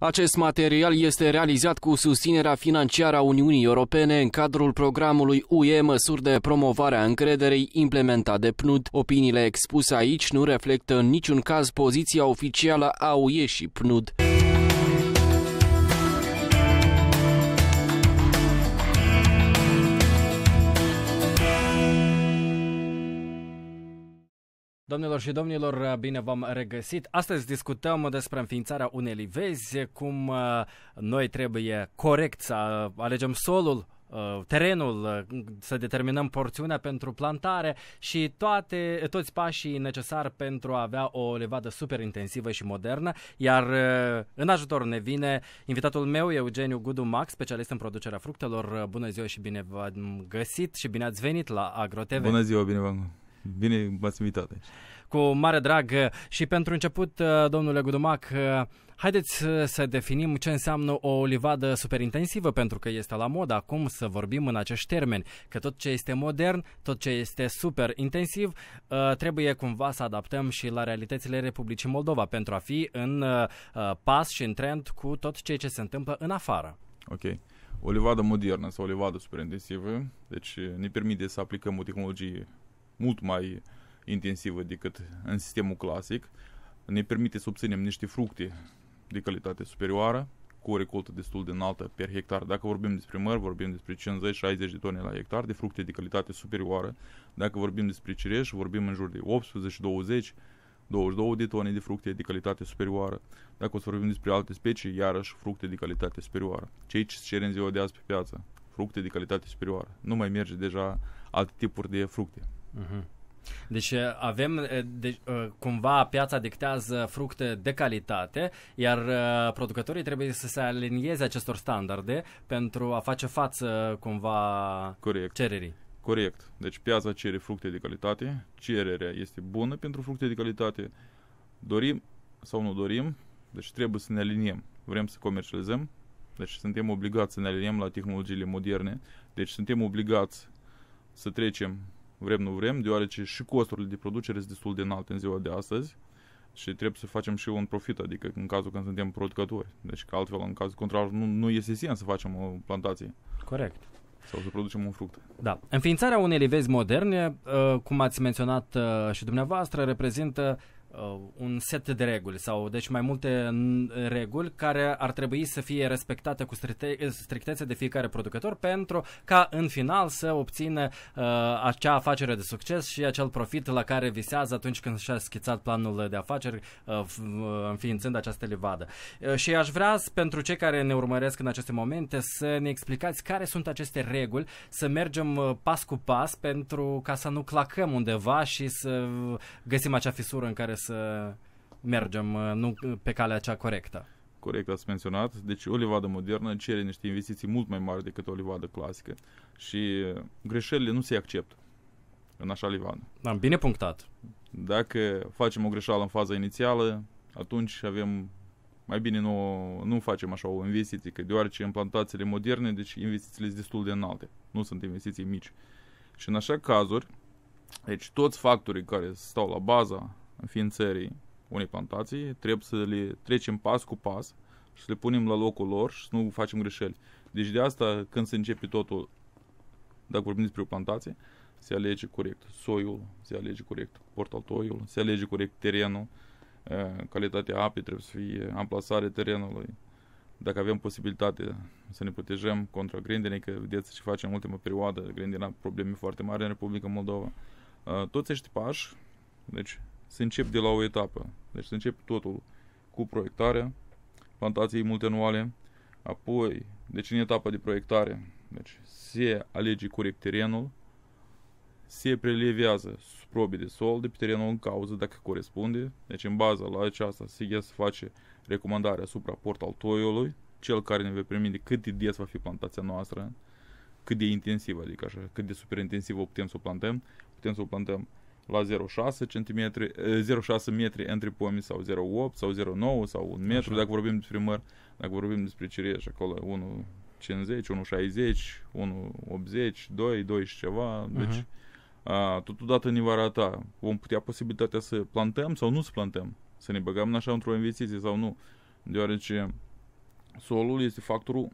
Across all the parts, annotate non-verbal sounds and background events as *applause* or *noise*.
Acest material este realizat cu susținerea financiară a Uniunii Europene în cadrul programului UE Măsuri de promovare a încrederei implementat de PNUD. Opiniile expuse aici nu reflectă în niciun caz poziția oficială a UE și PNUD. Domnilor și domnilor, bine v-am regăsit. Astăzi discutăm despre înființarea unei livezi, cum uh, noi trebuie corect să uh, alegem solul, uh, terenul, să determinăm porțiunea pentru plantare și toate, toți pașii necesari pentru a avea o levadă super intensivă și modernă, iar în ajutor ne vine invitatul meu, Eugeniu Gudu Max, specialist în producerea fructelor. Bună ziua și bine v-am găsit și bine ați venit la AgroTV. Bună ziua, bine v-am găsit. Bine m-ați invitat. Cu mare drag și pentru început, uh, domnule Gudumac, uh, haideți uh, să definim ce înseamnă o livadă superintensivă, pentru că este la mod acum să vorbim în acești termeni, că tot ce este modern, tot ce este super intensiv, trebuie cumva să adaptăm și la realitățile Republicii Moldova pentru a fi în pas și în trend cu tot ceea ce se întâmplă în afară. Ok o livadă modernă sau o livadă superintensivă, deci ne permite să aplicăm o tehnologie mult mai intensivă decât în sistemul clasic. Ne permite să obținem niște fructe de calitate superioară, cu o recoltă destul de înaltă per hectar. Dacă vorbim despre măr, vorbim despre 50-60 de tone la hectar de fructe de calitate superioară. Dacă vorbim despre cireș, vorbim în jur de 18-20 22 de tone de fructe de calitate superioară. Dacă o să vorbim despre alte specii, iarăși fructe de calitate superioară. Cei ce cer în ziua de azi pe piață, fructe de calitate superioară. Nu mai merge deja alte tipuri de fructe. Mm-hmm. Deci uh, avem, uh, de, deci, uh, cumva piața dictează fructe de calitate, iar producătorii trebuie să se alinieze acestor standarde pentru a face față cumva Corect. cererii. Corect. Deci piața cere fructe de calitate, cererea este bună pentru fructe de calitate, dorim sau nu dorim, deci trebuie să ne aliniem. Vrem să comercializăm, deci suntem obligați să ne aliniem la tehnologiile moderne, deci suntem obligați să trecem vrem nu vrem, deoarece și costurile de producere sunt destul de înalte în ziua de astăzi și trebuie să facem și un profit, adică în cazul când suntem producători. Deci că altfel, în cazul contrar, nu, nu este sens să facem o plantație. Corect. Sau să producem un fruct. Da. Înființarea unei livezi moderne, uh, cum ați menționat uh, și dumneavoastră, reprezintă uh, un set de reguli sau deci mai multe mm, reguli care ar trebui să fie respectate cu strictețe de fiecare producător pentru ca în final să obțină uh, acea afacere de succes și acel profit la care visează atunci când și-a schițat planul de afaceri uh, uh înființând această livadă. Uh, și aș vrea pentru cei care ne urmăresc în aceste momente să ne explicați care sunt aceste reguli, să mergem uh, pas cu pas pentru ca să nu clacăm undeva și să găsim acea fisură în care să mergem uh, nu pe calea cea corectă. Corect, ați menționat. Deci o livadă modernă cere niște investiții mult mai mari decât o livadă clasică și uh, greșelile nu se acceptă în așa livadă. Am da, bine punctat. Dacă facem o greșeală în faza inițială, atunci avem mai bine nu, nu facem așa o investiție, că deoarece implantațiile moderne, deci investițiile sunt destul de înalte, nu sunt investiții mici. Și în așa cazuri, deci toți factorii care stau la baza înființării unei plantații, trebuie să le trecem pas cu pas și să le punem la locul lor și să nu facem greșeli. Deci de asta, când se începe totul, dacă vorbim despre o plantație, se alege corect soiul, se alege corect portatoiul, se alege corect terenul, calitatea apei trebuie să fie, amplasarea terenului, dacă avem posibilitate să ne protejăm contra grindinei, că vedeți ce facem în ultima perioadă, grindina probleme foarte mari în Republica Moldova. Toți acești pași, deci să încep de la o etapă. Deci să încep totul cu proiectarea plantației multianuale, apoi, deci în etapa de proiectare, deci se alege corect terenul, se prelevează probe de sol de pe terenul în cauză dacă corespunde, deci în bază la aceasta se face recomandarea asupra port al toiului, cel care ne va permite cât de des va fi plantația noastră, cât de intensivă, adică așa, cât de super putem să o plantăm, putem să o plantăm la 0,6 cm, 0,6 metri între pomi sau 0,8 sau 0,9 sau 1 metru, Așa. dacă vorbim despre măr, dacă vorbim despre cireș, acolo 1,50, 1,60, 1,80, 2, 2 și ceva. uh-huh. deci mhm. a, totodată ne va arata. Vom putea posibilitatea să plantăm sau nu să plantăm. Să ne băgăm în așa într-o investiție sau nu. Deoarece solul este factorul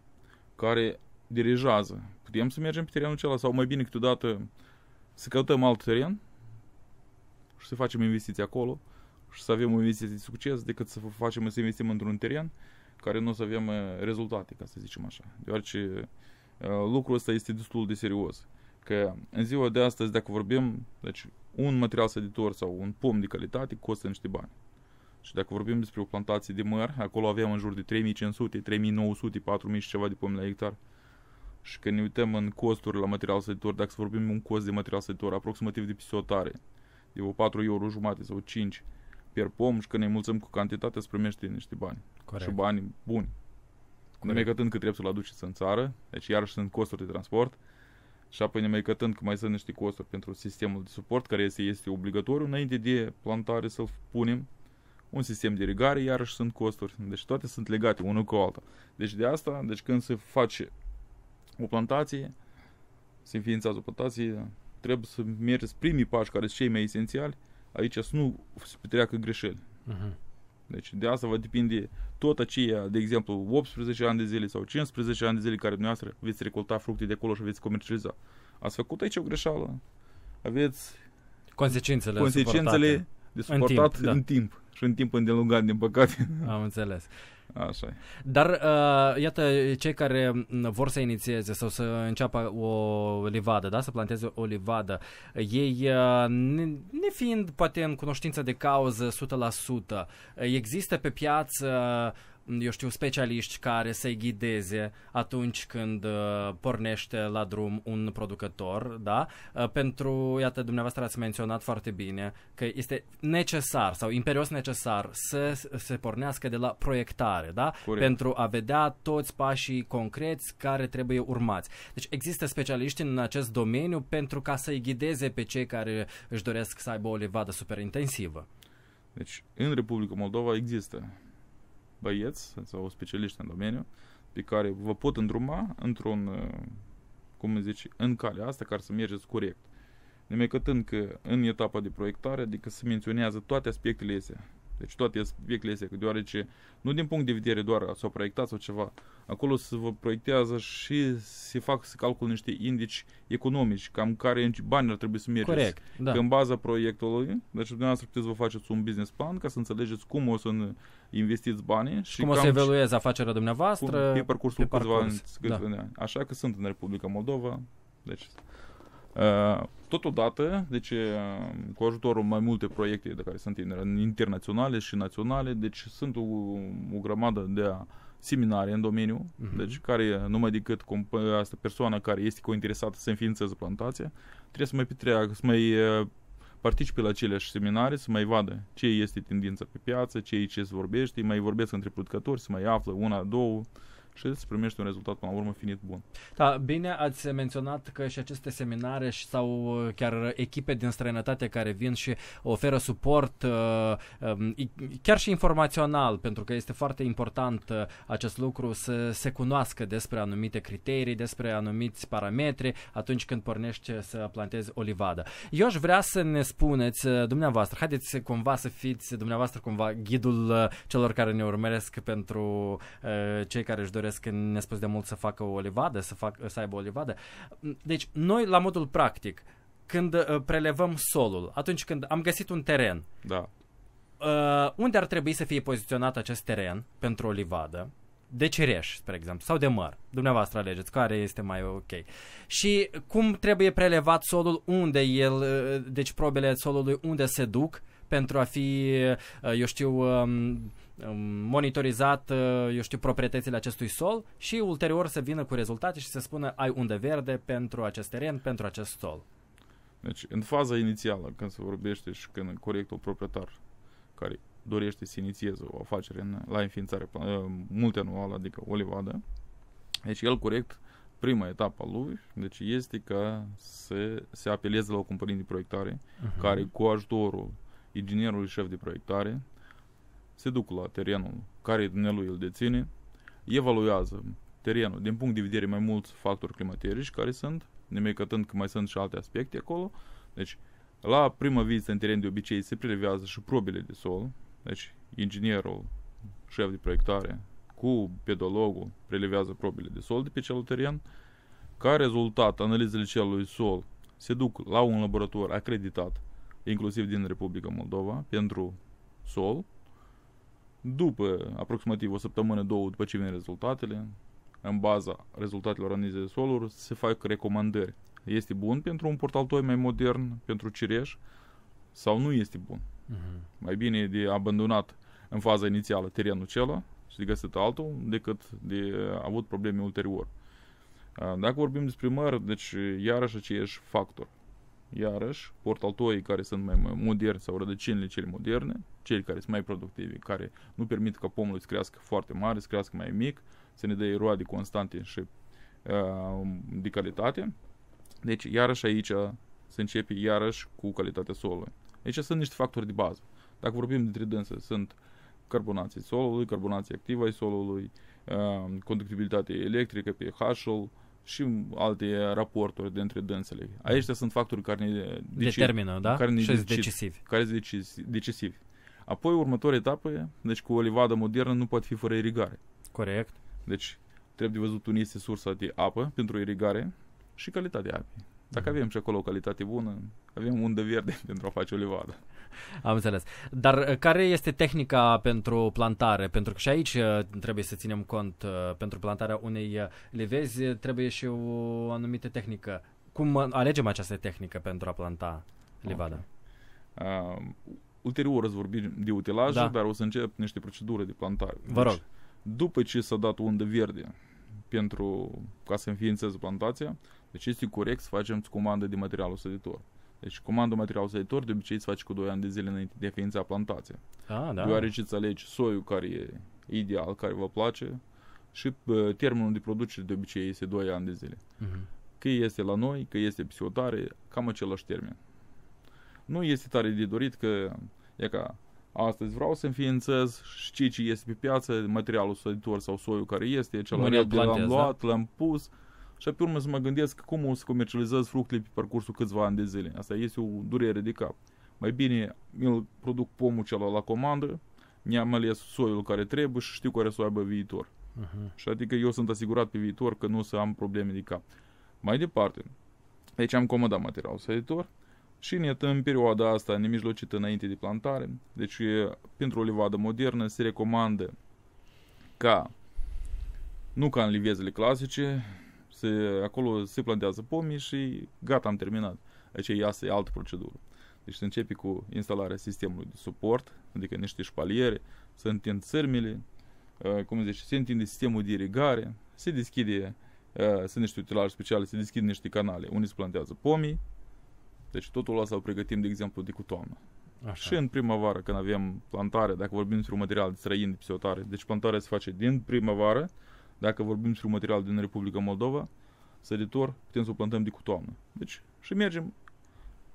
care dirijează. Putem să mergem pe terenul acela sau mai bine câteodată să căutăm alt teren și să facem investiții acolo și să avem o investiție de succes decât să facem să investim într-un teren care nu o să avem eh, rezultate, ca să zicem așa. Deoarece eh, lucrul ăsta este destul de serios. Că în ziua de astăzi, dacă vorbim, deci un material săditor sau un pom de calitate costă niște bani. Și dacă vorbim despre o plantație de măr, acolo avem în jur de 3500, 3900, 4000 și ceva de pomi la hectar. Și când ne uităm în costuri la material săditor, dacă vorbim un cost de material săditor aproximativ de pisotare, e o 4 euro jumate sau 5 per pom și când ne mulțăm cu cantitatea îți primește niște bani. Corect. Și bani buni. mai cătând că trebuie să-l aduceți în țară, deci iarăși sunt costuri de transport, și apoi cătând că mai sunt niște costuri pentru sistemul de suport, care este, este obligatoriu, înainte de plantare să-l punem, un sistem de irigare, iarăși sunt costuri. Deci toate sunt legate unul cu alta. Deci de asta, deci când se face o plantație, se înființează o plantație, trebuie să mergi primii pași care sunt cei mai esențiali, aici să nu se petreacă greșeli. Uh-huh. Deci de asta va depinde tot aceea, de exemplu, 18 ani de zile sau 15 ani de zile care dumneavoastră veți recolta fructe de acolo și veți comercializa. Ați făcut aici o greșeală, aveți consecințele, consecințele suportate. de suportat în timp, da. în timp și în timp îndelungat, din păcate. Am înțeles. Așa Dar uh, iată, cei care mm, vor să inițieze sau să înceapă o livadă, da? să planteze o livadă, ei, uh, ne, fiind poate în cunoștință de cauză 100%, există pe piață uh, eu știu, specialiști care să-i ghideze atunci când uh, pornește la drum un producător, da? Uh, pentru, iată, dumneavoastră ați menționat foarte bine că este necesar sau imperios necesar să se pornească de la proiectare, da? Corect. Pentru a vedea toți pașii concreți care trebuie urmați. Deci există specialiști în acest domeniu pentru ca să-i ghideze pe cei care își doresc să aibă o levadă super intensivă. Deci, în Republica Moldova există băieți sau specialiști în domeniu pe care vă pot îndruma într-un, uh, cum zice, în calea asta care să mergeți corect. Numai că în etapa de proiectare, adică se menționează toate aspectele astea deci toate vechile astea, deoarece nu din punct de vedere doar s-au proiectat sau ceva, acolo se vă proiectează și se fac să calcul niște indici economici, cam care bani ar trebui să mergeți. Corect, da. Că în baza proiectului, deci dumneavoastră puteți vă faceți un business plan ca să înțelegeți cum o să investiți banii. Și cum o să evaluezi afacerea dumneavoastră. Cum, pe parcursul pe parcurs, câțiva, da. ani. Așa că sunt în Republica Moldova. Deci Uh, totodată, deci uh, cu ajutorul mai multe proiecte de care sunt internaționale și naționale, deci sunt o, o grămadă de seminare în domeniu, uh-huh. deci care numai decât comp- asta persoana care este interesată să înființeze plantația, trebuie să mai petreacă, să mai uh, participe la aceleași seminare, să mai vadă ce este tendința pe piață, ce e ce se vorbește, mai vorbesc între producători, să mai află una, două, uh, și să primești un rezultat până la urmă finit bun. Da, bine ați menționat că și aceste seminare sau uh, chiar echipe din străinătate care vin și oferă suport uh, um, chiar și informațional, pentru că este foarte important uh, acest lucru să se cunoască despre anumite criterii, despre anumiți parametri atunci când pornești să plantezi o livadă. Eu aș vrea să ne spuneți dumneavoastră, haideți cumva să fiți dumneavoastră cumva ghidul celor care ne urmăresc pentru cei care își doresc doresc nespus de mult să facă o livadă, să, fac, să aibă o livadă. Mm, deci, noi, la modul practic, când uh, prelevăm solul, atunci când am găsit un teren, da. uh, unde ar trebui să fie poziționat acest teren pentru o livadă? de cireș, spre exemplu, sau de măr. Dumneavoastră alegeți care este mai ok. Și cum trebuie prelevat solul, unde el, uh, deci probele solului, unde se duc pentru a fi, uh, eu știu, um, monitorizat, uh, eu știu, proprietățile acestui sol și ulterior să vină cu rezultate și să spună ai unde verde pentru acest teren, pentru acest sol. Deci, în faza inițială, când se vorbește și când corectul proprietar care dorește să inițieze o afacere în, la înființare uh, multianuală, adică o livadă, deci el corect, prima etapă a lui, deci este ca să se apeleze la o companie de proiectare uh-huh. care cu ajutorul inginerului șef de proiectare, se duc la terenul care dumnealui îl deține, evaluează terenul din punct de vedere mai mulți factori climaterici care sunt, nemecătând că mai sunt și alte aspecte acolo. Deci, la prima vizită în teren de obicei se prelevează și probele de sol, deci inginerul, șef de proiectare, cu pedologul prelevează probele de sol de pe cel teren. Ca rezultat, analizele celui sol se duc la un laborator acreditat, inclusiv din Republica Moldova, pentru sol, după aproximativ o săptămână, două, după ce vin rezultatele, în baza rezultatelor analizei de soluri, se fac recomandări. Este bun pentru un portaltoi mai modern, pentru cireș, sau nu este bun. Uh-huh. Mai bine e de abandonat în faza inițială terenul celălalt și de găsit altul, decât de avut probleme ulterior. Dacă vorbim despre măr, deci iarăși aceeași factor iarăși, portaltoii care sunt mai moderni sau rădăcinile cele moderne, cei care sunt mai productivi, care nu permit ca pomul să crească foarte mare, să crească mai mic, să ne dea roade constante și uh, de calitate. Deci, iarăși aici uh, se începe iarăși cu calitatea solului. aici sunt niște factori de bază. Dacă vorbim dintre dânsă, sunt carbonații solului, carbonații activă ai solului, uh, conductibilitate electrică, pH-ul, și alte raporturi dintre dânsele. Aici sunt factori care ne deci, determină, da? Care ne și decid, decisivi. Care sunt decisivi. Apoi, următoarea etapă, deci cu o livadă modernă nu poate fi fără irigare. Corect. Deci, trebuie de văzut unde este sursa de apă pentru irigare și calitatea apei. Dacă avem și acolo o calitate bună, avem undă verde *laughs* pentru a face o livadă. Am înțeles. Dar uh, care este tehnica pentru plantare? Pentru că și aici uh, trebuie să ținem cont uh, pentru plantarea unei livezi, trebuie și o anumită tehnică. Cum alegem această tehnică pentru a planta livada? Okay. Uh, ulterior îți vorbim de utilaje, da. dar o să încep niște proceduri de plantare. Vă rog. Deci, după ce s-a dat undă verde pentru ca să înființeze plantația, deci este corect să facem comandă de materialul săditor. Deci comandă materialul săditor de obicei îți faci cu 2 ani de zile înainte de ființa plantației. Ah, da. Deoarece îți alegi soiul care e ideal, care vă place și uh, termenul de producere de obicei este 2 ani de zile. Uh-huh. Că este la noi, că este psihotare, cam același termen. Nu este tare de dorit că e ca astăzi vreau să înființez și ce, ce este pe piață, materialul săditor sau soiul care este, cel l-am da? luat, da? l-am pus, și pe urmă să mă gândesc cum o să comercializez fructele pe parcursul câțiva ani de zile. Asta este o durere de cap. Mai bine îl produc pomul cel la comandă, mi-am ales soiul care trebuie și știu care să o aibă viitor. Uh-huh. Și adică eu sunt asigurat pe viitor că nu o să am probleme de cap. Mai departe, deci am comandat materialul săitor și ne în perioada asta nemijlocită înainte de plantare. Deci pentru o livadă modernă se recomandă ca nu ca în livezele clasice, se, acolo se plantează pomii și gata, am terminat. Aici asta e altă procedură. Deci se începe cu instalarea sistemului de suport, adică niște șpaliere, se întind țărmile, ă, cum zice, se întinde sistemul de irigare, se deschide, ă, sunt niște utilaje speciale, se deschid niște canale unii se plantează pomii, deci totul ăla să pregătim, de exemplu, de cu toamnă. Așa. Și în primăvară, când avem plantare, dacă vorbim despre un material de străin de pisotare, deci plantarea se face din primăvară dacă vorbim despre material din Republica Moldova, săritor, putem să o plantăm de cu toamnă. Deci și mergem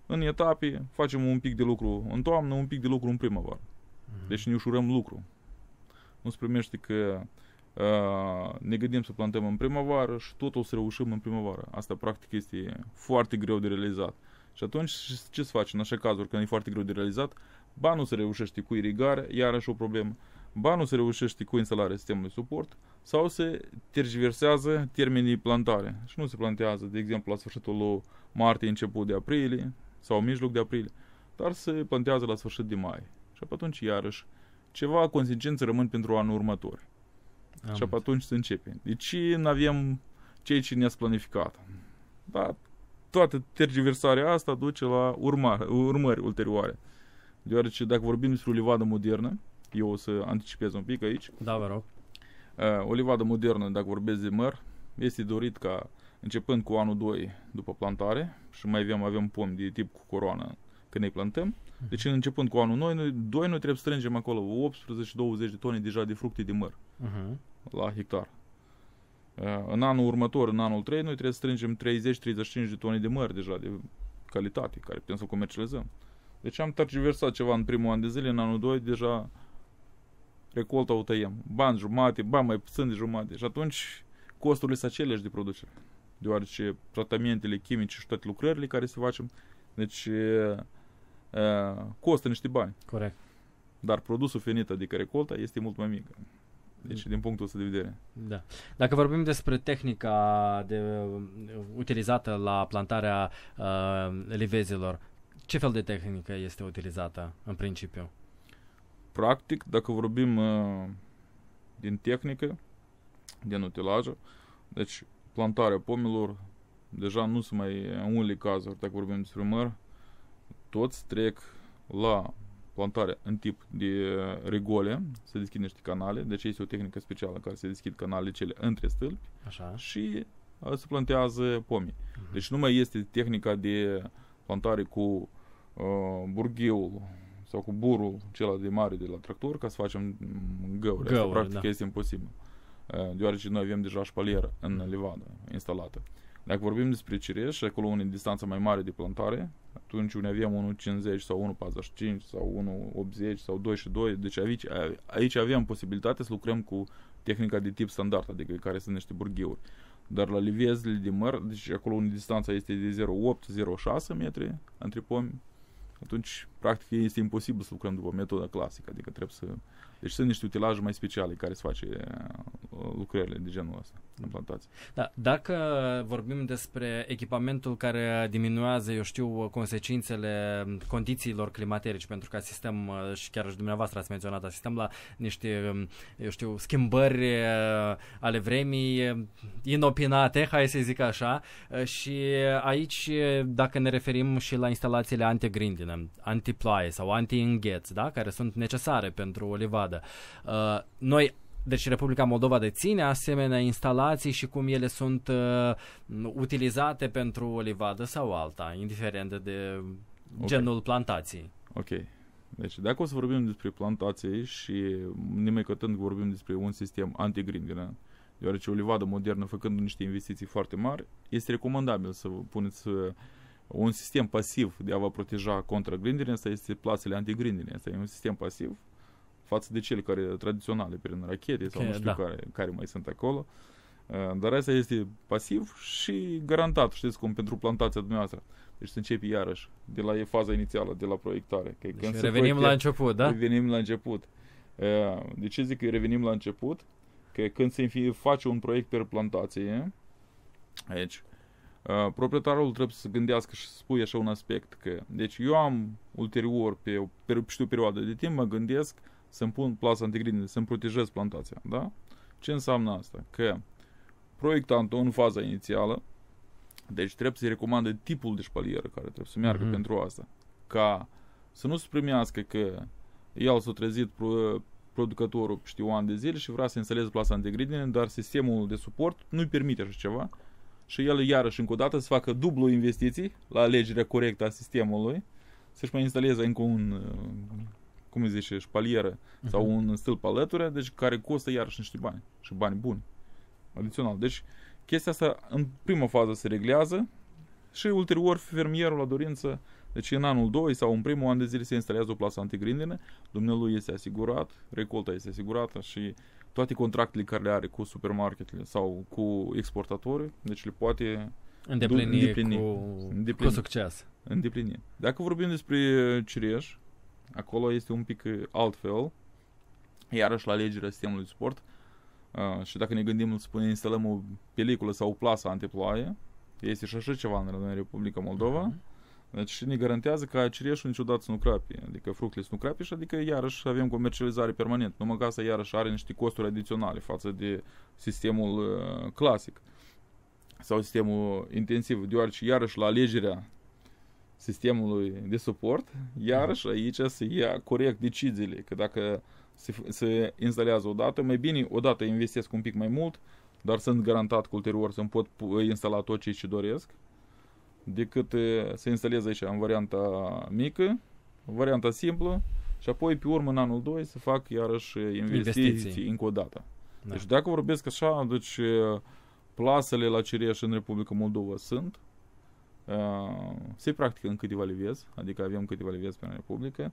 în etape, facem un pic de lucru în toamnă, un pic de lucru în primăvară. Mhm. Deci ne ușurăm lucru. Nu se primește că uh, ne gândim să plantăm în primăvară și tot o să reușim în primăvară. Asta practic este foarte greu de realizat. Și atunci ce se face în așa cazuri când e foarte greu de realizat? Ba nu se reușește cu irigare, iarăși o problemă ba nu se reușește cu instalarea sistemului suport, sau se tergiversează termenii plantare și nu se plantează, de exemplu, la sfârșitul lui martie, început de aprilie sau mijloc de aprilie, dar se plantează la sfârșit de mai. Și atunci, iarăși, ceva consecințe rămân pentru anul următor. Am și atunci se începe. Deci nu avem cei ce ne-ați planificat. Dar toată tergiversarea asta duce la urma, urmări ulterioare. Deoarece dacă vorbim despre o livadă modernă, eu o să anticipez un pic aici. Da, vă rog. Uh, o livadă modernă, dacă vorbesc de măr, este dorit ca începând cu anul 2 după plantare și mai avem, avem pomi de tip cu coroană când ne plantăm. Mhm. Deci începând cu anul noi, noi, noi trebuie să strângem acolo 18-20 de tone deja de fructe de măr uh-huh. la hectar. Uh, în anul următor, în anul 3, noi trebuie să strângem 30-35 de tone de măr deja de calitate, care putem să comercializăm. Deci am tergiversat ceva în primul an de zile, în anul 2 deja recolta o tăiem. Bani jumate, bani mai puțin de jumate. Și atunci costurile sunt aceleași de producere. Deoarece tratamentele chimice și toate lucrările care se facem, deci uh, costă niște bani. Corect. Dar produsul finit, adică recolta, este mult mai mică. Deci, din punctul ăsta de vedere. Da. Dacă vorbim despre tehnica de, utilizată la plantarea uh, livezilor, ce fel de tehnică este utilizată în principiu? practic, dacă vorbim uh, din tehnică, din utilajă, deci plantarea pomilor, deja nu sunt mai în unele cazuri, dacă vorbim despre măr, toți trec la plantare în tip de regole, se deschid niște canale, deci este o tehnică specială în care se deschid canale cele între stâlpi Așa. și uh, se plantează pomii. Uh-huh. Deci nu mai este tehnica de plantare cu uh, burgheul, sau cu burul cel de mare de la tractor ca să facem găuri. găuri Asta, practic, da. este imposibil. Deoarece noi avem deja șpalieră în mm. livadă instalată. Dacă vorbim despre cireș, acolo unde distanța mai mare de plantare, atunci unde avem 1,50 sau 1,45 sau 1,80 sau 2,2, și deci aici, aici avem posibilitatea să lucrăm cu tehnica de tip standard, adică care sunt niște burghiuri. Dar la livezile de măr, deci acolo unde distanța este de 0,8-0,6 metri între pomi, atunci practic este imposibil să lucrăm după metoda clasică, adică trebuie să... Deci sunt niște utilaje mai speciale care se face uh, lucrările de genul ăsta în plantație. Da, dacă vorbim despre echipamentul care diminuează, eu știu, consecințele condițiilor climaterici, pentru că asistăm, uh, și chiar și dumneavoastră ați menționat, asistăm la niște, um, eu știu, schimbări uh, ale vremii inopinate, hai să zic așa, și aici, dacă ne referim și la instalațiile antigrindină, anti antiploaie sau anti-îngheț, da? care sunt necesare pentru o livadă. Uh, noi deci Republica Moldova deține asemenea instalații și cum ele sunt uh, utilizate pentru o livadă sau alta, indiferent de genul okay. plantației. Ok. Deci dacă o să vorbim despre plantații și nimecătând că vorbim despre un sistem anti-grindină, deoarece o livadă modernă, făcând niște investiții foarte mari, este recomandabil să puneți un sistem pasiv de a vă proteja contra grindinei, asta este plasele antigrindine. Asta e un sistem pasiv față de cele care tradiționale, prin rachete sau okay, nu știu da. care, care mai sunt acolo. Uh, dar asta este pasiv și garantat, știți cum, pentru plantația dumneavoastră. Deci să începi iarăși, de la faza inițială, de la proiectare. Că deci când revenim proiecte, la început, da? Revenim la început. Uh, de ce zic că revenim la început? Că când se face un proiect per plantație, aici, Uh, proprietarul trebuie să gândească și să spui așa un aspect că, deci eu am ulterior pe, pe, pe perioadă de timp mă gândesc să-mi pun plasa antigrinele, să-mi protejez plantația, da? Ce înseamnă asta? Că proiectantul în faza inițială, deci trebuie să-i recomandă tipul de șpalieră care trebuie să meargă mm-hmm. pentru asta, ca să nu se primească că el s-a trezit pro, producătorul știu ani de zile și vrea să instaleze plasa antigridine, dar sistemul de suport nu-i permite așa ceva și el iarăși încă o dată să facă dublu investiții la alegerea corectă a sistemului, să-și mai instaleze încă un, uh, cum îi zice, șpalieră uh-huh. sau mhm. un stâlp alături, deci care costă iarăși niște bani și bani buni, adițional. Deci chestia asta în prima fază se reglează și ulterior fermierul la dorință deci în anul 2 sau în primul an de zile se instalează o plasă antigrindină, dumnealui este asigurat, recolta este asigurată și toate contractele care le are cu supermarketele sau cu exportatorii, deci le poate îndeplini, îndeplini, cu, îndeplini cu succes. Îndeplini. Dacă vorbim despre cireș, acolo este un pic altfel, iarăși la alegerea sistemului de sport, Uh, și dacă ne gândim să punem, instalăm o peliculă sau o plasă antiploaie, este și așa ceva în Republica Moldova, uh-huh. Deci și ne garantează că cireșul niciodată să nu crape, adică fructele să nu crape și adică iarăși avem comercializare permanentă, numai că asta iarăși are niște costuri adiționale față de sistemul uh, clasic sau sistemul intensiv, deoarece iarăși la alegerea sistemului de suport, iarăși mhm. aici se ia corect deciziile, că dacă se, se instalează odată, mai bine odată investesc un pic mai mult, dar sunt garantat că ulterior să-mi pot instala tot ce, ce doresc, decât să instaleze aici în varianta mică, varianta simplă și apoi pe urmă în anul 2 să fac iarăși investiții, investiții. încă o dată. Da. Deci dacă vorbesc așa, deci plasele la cireș în Republica Moldova sunt, se practică în câteva livezi, adică avem câteva livezi pe Republică.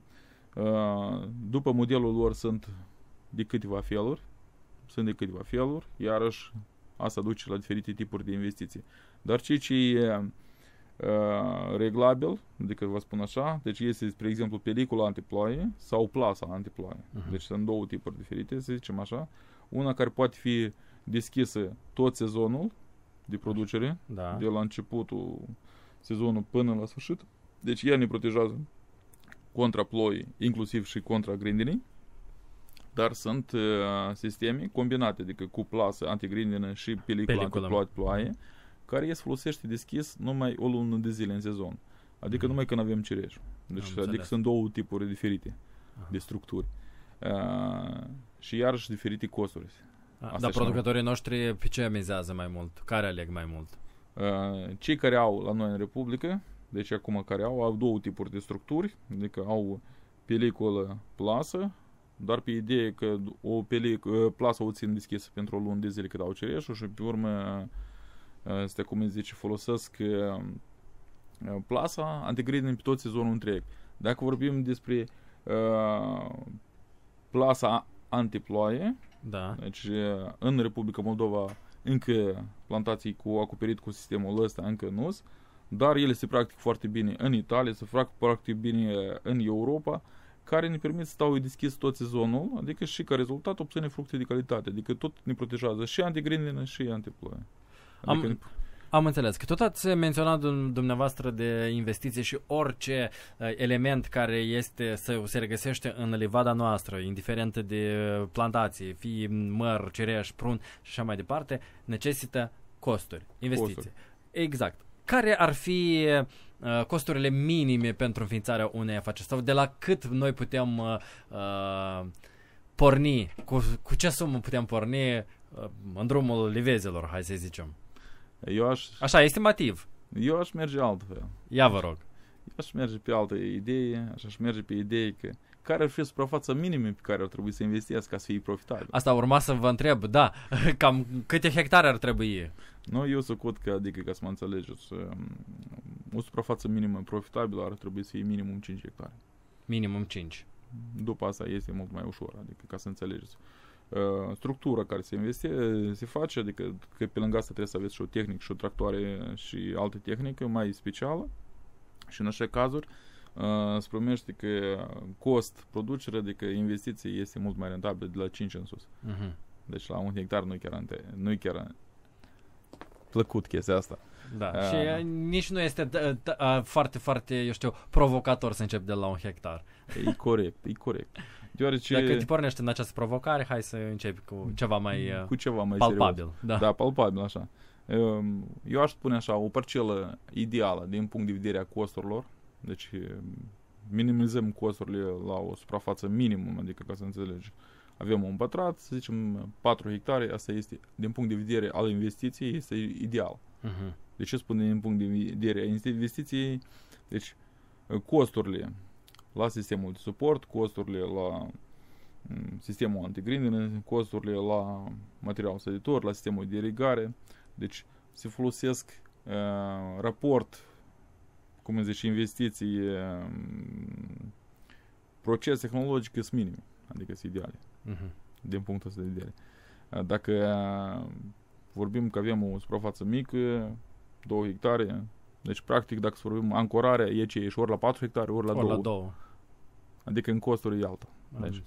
după modelul lor sunt de câteva feluri, sunt de câteva feluri, iarăși asta duce la diferite tipuri de investiții. Dar cei ce e Uh, reglabil, adică vă spun așa, deci este, spre exemplu, pelicula antiploaie sau plasa antiploaie. Uh-huh. Deci sunt două tipuri diferite, să zicem așa. Una care poate fi deschisă tot sezonul de producere, da. de la începutul sezonului până la sfârșit. Deci ea ne protejează contra ploii, inclusiv și contra grindinii, dar sunt uh, sisteme combinate, adică cu plasă antigrindină și pelicula, pelicula. antiploaie, huh care ies folosește deschis numai o lună de zile în sezon. Adică mm-hmm. numai când avem cireș. Deci, adică sunt două tipuri diferite Aha. de structuri. Uh, și iarăși diferite costuri. Asta dar producătorii am... noștri pe ce amizează mai mult? Care aleg mai mult? Uh, cei care au la noi în Republică, deci acum care au, au două tipuri de structuri, adică au peliculă plasă, dar pe idee că o pelic, ă, plasă o țin deschisă pentru o lună de zile cât au cireșul și pe urmă Uh, este cum îi zice, folosesc uh, uh, plasa antigridin pe tot sezonul întreg. Dacă vorbim despre plasa antiploaie, da. deci în Republica Moldova încă plantații cu acoperit cu sistemul ăsta încă nu dar ele se practic foarte bine în Italia, se fac practic bine în Europa, care ne permit să stau deschis tot sezonul, adică și ca rezultat obține fructe de calitate, adică tot ne protejează și antigrindină și antiploaie. Adică am, am înțeles că tot ați menționat dumneavoastră de investiții și orice eh, element care este să se regăsește în livada noastră, indiferent de plantații, fie măr, cereș, prun și așa mai departe, necesită costuri, investiții. Costuri. Exact. Care ar fi eh, costurile minime pentru înființarea unei afaceri sau de la cât noi putem uh, porni, cu, cu ce sumă putem porni în drumul livezelor, hai să zicem? Eu aș... Așa, estimativ. Eu aș merge altfel. Ia vă rog. Eu aș merge pe altă idee, aș merge pe idee că care ar fi suprafața minimă pe care ar trebui să investească ca să fie profitabil. Asta urma să vă întreb, da, *laughs* cam câte hectare ar trebui? Nu, eu să cot că, adică, ca să mă înțelegeți, um, o suprafață minimă profitabilă ar trebui să fie minimum 5 hectare. Minimum 5. După asta este mult mai ușor, adică ca să înțelegeți. Uh, structură care se investe, se face, adică că pe lângă asta trebuie să aveți și o tehnică și o tractoare și altă tehnică mai specială și în așa cazuri uh, îți primește că cost producere, adică investiție este mult mai rentabil de la 5 în sus. Uh-huh. Deci la un hectar nu chiar, nu chiar plăcut chestia asta. Da, uh, și uh, nici nu este foarte, foarte, eu știu, provocator să încep de la un hectar. E corect, e corect. *laughs* Deoarece... Dacă te pornești în această provocare, hai să începi cu ceva mai, cu uh, ceva mai palpabil. Da. da, palpabil, așa. Um, eu aș spune așa, o parcelă ideală din punct de vedere a costurilor, deci um, minimizăm costurile la o suprafață minimum, adică ca să înțelegi. Avem un pătrat, să zicem 4 hectare, asta este, din punct de vedere al investiției, este ideal. Uh-huh. De ce spun din punct de vedere a investiției? Deci, uh, costurile la sistemul de suport, costurile la mm, sistemul anti-grinding, costurile la material săditor, la sistemul de irigare. Deci se folosesc uh, raport, cum zice, investiții, uh, mm, proces tehnologic sunt minime, adică sunt ideale, uh-huh. din punctul ăsta de vedere. Uh, dacă uh, vorbim că avem o suprafață mică, 2 hectare, deci practic dacă vorbim ancorarea, e ce, ești ori la 4 hectare, ori la 2. Ori la 2. Adică în costuri e altă. Deci,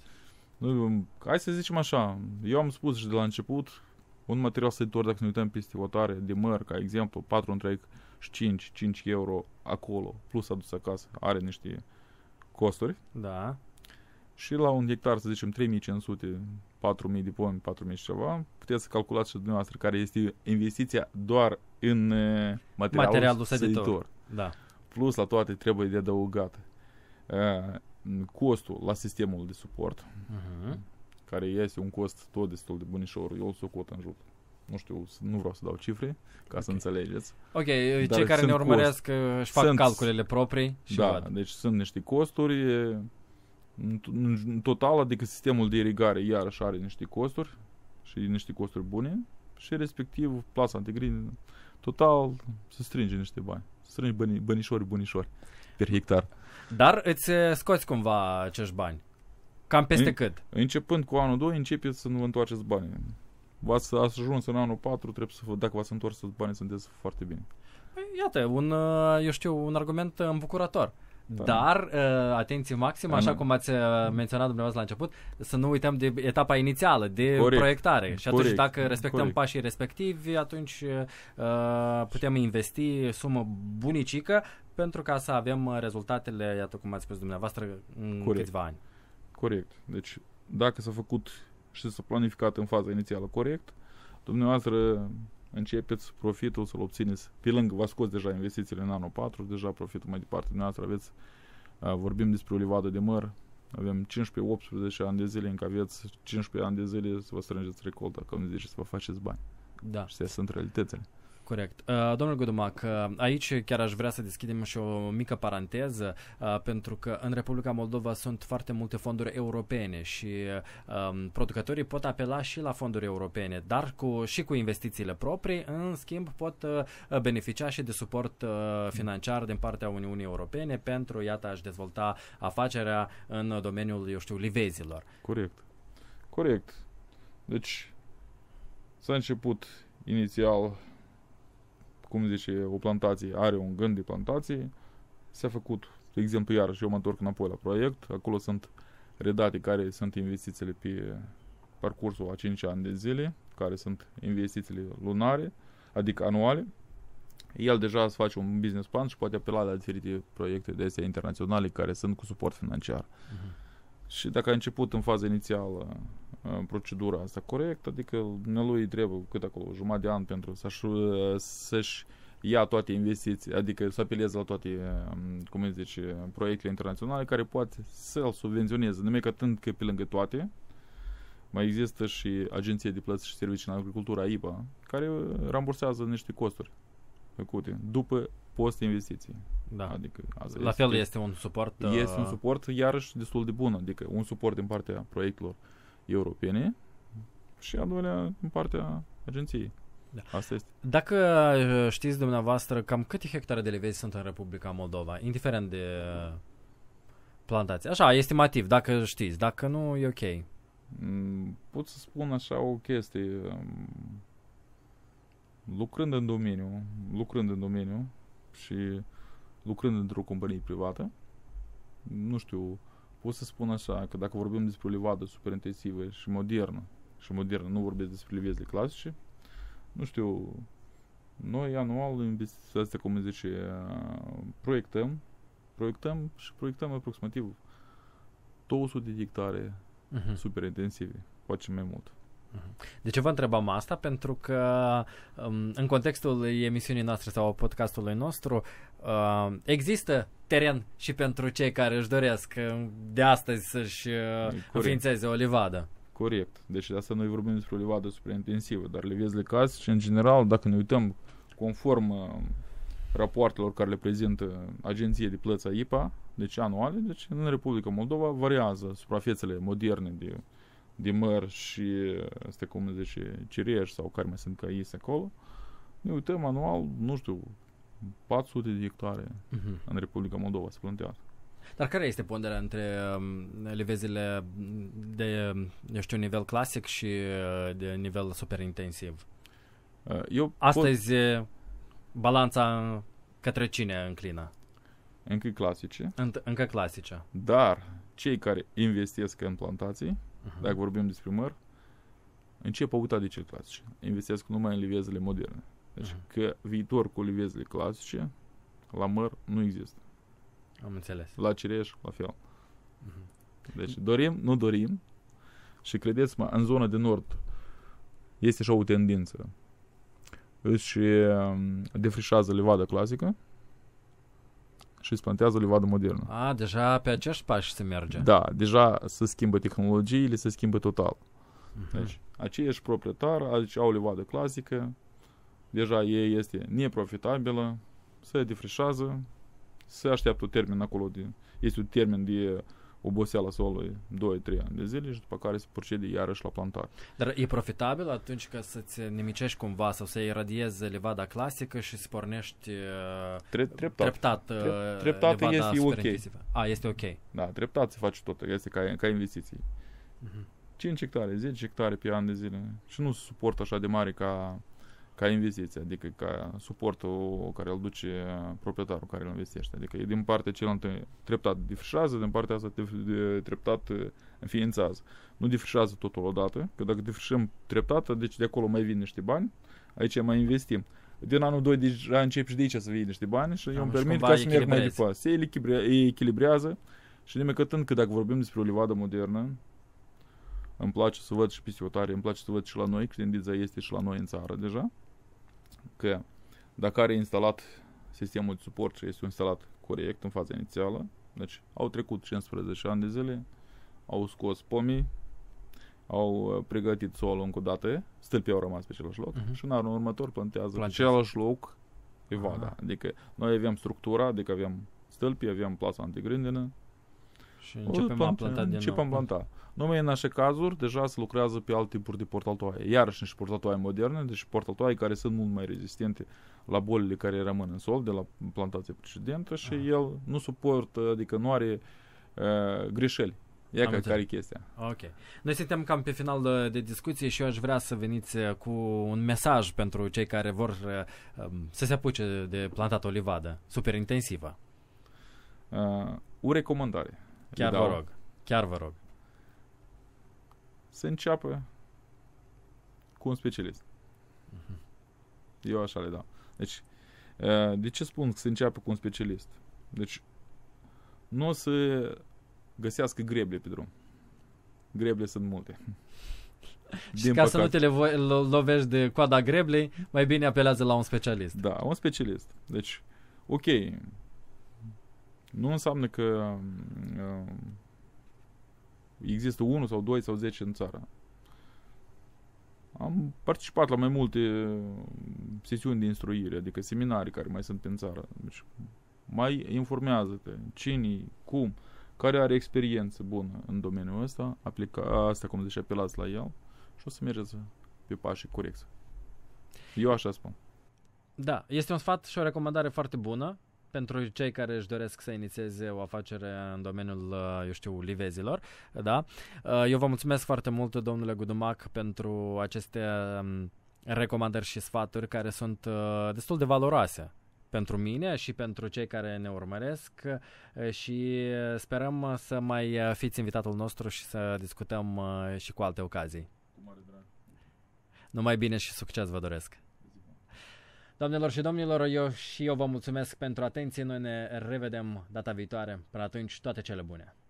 nu, um, hai să zicem așa, eu am spus și de la început, un material săditor, dacă ne uităm peste hotare de măr, ca exemplu, 4 întreg și 5, 5 euro acolo, plus adus acasă, are niște costuri. Da. Și la un hectar, să zicem, 3500, 4000 de pomi, 4000 și ceva, puteți să calculați și dumneavoastră care este investiția doar în uh, materialul, materialul săditor. Da. Plus la toate trebuie de adăugat. Uh, costul la sistemul de suport, uh-huh. care este un cost tot destul de bunișor, eu îl socot în jur. Nu știu, nu vreau să dau cifre, ca okay. să înțelegeți. Ok, cei care ne urmăresc cost, uh, își fac sunt, calculele proprii și Da, vad. deci sunt niște costuri. În total, adică sistemul de irigare iarăși are niște costuri și niște costuri bune și respectiv plasa antigrin total se strânge niște bani strângi băni, bănișori, bunișori per hectar. Dar îți eh, scoți cumva acești bani? Cam peste în, cât? Începând cu anul 2, începeți să nu vă întoarceți banii. V-ați ajuns în anul 4, trebuie să, dacă v-ați întors banii, sunteți foarte bine. Păi, iată, un, eh, eu știu, un argument eh, îmbucurător. Da. Dar, uh, atenție maximă, așa cum ați uh, menționat dumneavoastră la început, să nu uităm de etapa inițială, de Corect. proiectare. Și atunci, Corect. dacă respectăm Corect. pașii respectivi, atunci uh, putem investi sumă bunicică pentru ca să avem uh, rezultatele, iată cum ați spus dumneavoastră, în Corect. câțiva ani. Corect. Deci, dacă s-a făcut și s-a planificat în faza inițială corect, dumneavoastră începeți profitul să-l obțineți. Pe lângă, v-a scos deja investițiile în anul 4, deja profitul mai departe. Dumneavoastră aveți, vorbim despre o livadă de măr, avem 15-18 ani de zile, încă aveți 15 ani de zile să vă strângeți recolta, cum zice, să vă faceți bani. Da. Și astea sunt realitățile. Corect. Uh, domnul Gudumac, uh, aici chiar aș vrea să deschidem și o mică paranteză, uh, pentru că în Republica Moldova sunt foarte multe fonduri europene și um, producătorii pot apela și la fonduri europene, dar cu, și cu investițiile proprii, în schimb pot beneficia și de suport financiar din partea Uniunii Europene pentru, iată, a-și dezvolta afacerea în domeniul, eu știu, livezilor. Corect. Corect. Deci, s-a început inițial cum zice, o plantație are un gând de plantație, s-a făcut, de exemplu, iarăși eu mă întorc înapoi la proiect, acolo sunt redate care sunt investițiile pe parcursul a 5 ani de zile, care sunt investițiile lunare, adică anuale, el deja îți face un business plan și poate apela la diferite proiecte de astea internaționale care sunt cu suport financiar. Uh-huh. Și dacă a început în faza inițială uh, procedura asta corect, adică ne-lui trebuie cât acolo, jumătate de an pentru să-și, uh, să-și ia toate investiții, adică să apeleze la toate, um, cum îi zice, proiectele internaționale care poate să-l subvenționeze, numai că tând că pe lângă toate, mai există și Agenția de Plăți și Servicii în Agricultură, AIPA, care uh, rambursează niște costuri făcute după post-investiții. Da. Adică asta La fel este un suport... Este un uh, suport iarăși destul de bun, adică un suport din partea proiectelor europene și a doilea din partea agenției. Da. Asta este. Dacă uh, știți dumneavoastră cam câte hectare de livezi sunt în Republica Moldova, indiferent de uh, plantații, așa, estimativ, dacă știți, dacă nu, e ok. Mm, pot să spun așa o chestie. Um, lucrând în domeniu, lucrând în domeniu, și lucrând într-o companie privată, nu știu, pot să spun așa că dacă vorbim despre o livadă super intensivă și modernă, și modernă, nu vorbesc despre livezile clasice, nu știu, noi anual investiți, asta cum zice, proiectăm, proiectăm și proiectăm aproximativ 200 de hectare uh-huh. super intensive, facem mai mult. De ce vă întrebam asta? Pentru că um, în contextul emisiunii noastre sau podcastului nostru uh, există teren și pentru cei care își doresc uh, de astăzi să-și uh, înființeze o livadă. Corect. Deci de asta noi vorbim despre o livadă supraintensivă, dar le vezi le caz și în general dacă ne uităm conform rapoartelor care le prezintă agenție de plăți a IPA, deci anuale, deci în Republica Moldova variază suprafețele moderne de uh, de măr și uh, asta cum zice, cireș sau care mai sunt ca ei acolo, ne uităm anual, nu știu, 400 de hectare uh-huh. în Republica Moldova se plantează. Dar care este ponderea între um, levezile de, um, eu știu, nivel clasic și uh, de nivel super intensiv? Uh, eu Astăzi pot... balanța către cine înclină? Încă clasice. Înt- încă clasice. Dar cei care investesc în plantații Uh-huh. Dacă vorbim despre măr, începe a de cele clasice. Investesc numai în livezele moderne. Deci uh-huh. că viitor cu livezele clasice la măr nu există. Am înțeles. La cireș, la fel. Uh-huh. Deci dorim, nu dorim. Și credeți-mă, în zona de nord este și o tendință. Își um, defrișează levada clasică, și îți plantează livadă modernă. A, deja pe acești pași se merge. Da, deja se schimbă tehnologiile, se schimbă total. Uh-huh. Deci, aceiași proprietari deci au livadă clasică, deja ei este neprofitabilă, se defrișează, se așteaptă termen acolo de, este un termen de oboseala solului 2-3 ani de zile și după care se procede iarăși la plantare. Dar e profitabil atunci ca să-ți nimicești cumva sau să iradiezi levada clasică și să pornești uh, Tre- treptat. treptat Tre- uh, treptat este ok. A, este ok. Da, treptat se face tot, este ca, ca investiții. Uh-huh. Mhm. 5 hectare, 10 hectare pe an de zile și nu suport așa de mare ca ca investiție, adică ca suportul care îl duce proprietarul care îl investește. Adică e din partea celălalt treptat difrișează, din partea asta treptat uh, înființează. Nu difrișează totul odată, că dacă difrișăm treptat, deci de acolo mai vin niște bani, aici mai investim. Din anul 2 deja deci, încep și de aici să vii niște bani și eu îmi permit ca să merg mai departe. Se echilibrează și nimic că dacă vorbim despre o livadă modernă, îmi place să văd și pisiotare, îmi place să văd și la noi, clindiza este și la noi în țară deja că dacă are instalat sistemul de suport și este instalat corect în faza inițială, deci au trecut 15 ani de zile, au scos pomii, au uh, pregătit solul încă o dată, stâlpii au rămas pe același loc uh-huh. și în anul următor plantează pe același loc evada. Aha. Adică noi avem structura, adică avem stâlpii, avem plasa antigrindină, și începem plante, a planta din Începem nou. planta. Numai în așa cazuri, deja se lucrează pe alte tipuri de portaltoaie. Iarăși și portaltoaie moderne, deci portaltoaie care sunt mult mai rezistente la bolile care rămân în sol de la plantația precedentă și Aha. el nu suportă, adică nu are uh, greșeli. Ia că care chestia. Ok. Noi suntem cam pe final de, de discuție și eu aș vrea să veniți uh, cu un mesaj pentru cei care vor uh, um, să se apuce de plantat o livadă super intensivă. Uh, o recomandare. Chiar da. vă rog. Chiar vă rog. Se înceapă cu un specialist. Uh-huh. Eu așa le dau. Deci, uh, de ce spun că se înceapă cu un specialist? Deci, nu o să găsească greble pe drum. Greble sunt multe. *laughs* Și Din ca păcate. să nu te le lo- lovești de coada greblei, mai bine apelează la un specialist. Da, un specialist. Deci, ok, nu înseamnă că uh, există unul sau doi sau zece în țară. Am participat la mai multe uh, sesiuni de instruire, adică seminarii care mai sunt în țară. Deci mai informează-te cine, cum, care are experiență bună în domeniul ăsta, aplica, asta cum zice, apelați la el și o să mergeți pe pașii corecți. Eu așa spun. Da, este un sfat și o recomandare foarte bună pentru cei care își doresc să inițieze o afacere în domeniul, uh, eu știu, livezilor, da? Uh, eu vă mulțumesc foarte mult, domnule Gudumac, pentru aceste um, recomandări și sfaturi care sunt uh, destul de valoroase pentru mine și pentru cei care ne urmăresc și sperăm să mai fiți invitatul nostru și să discutăm și cu alte ocazii. Cu mare drag. Numai bine și succes vă doresc! Doamnelor și domnilor, eu și eu vă mulțumesc pentru atenție. Noi ne revedem data viitoare. Până atunci, toate cele bune!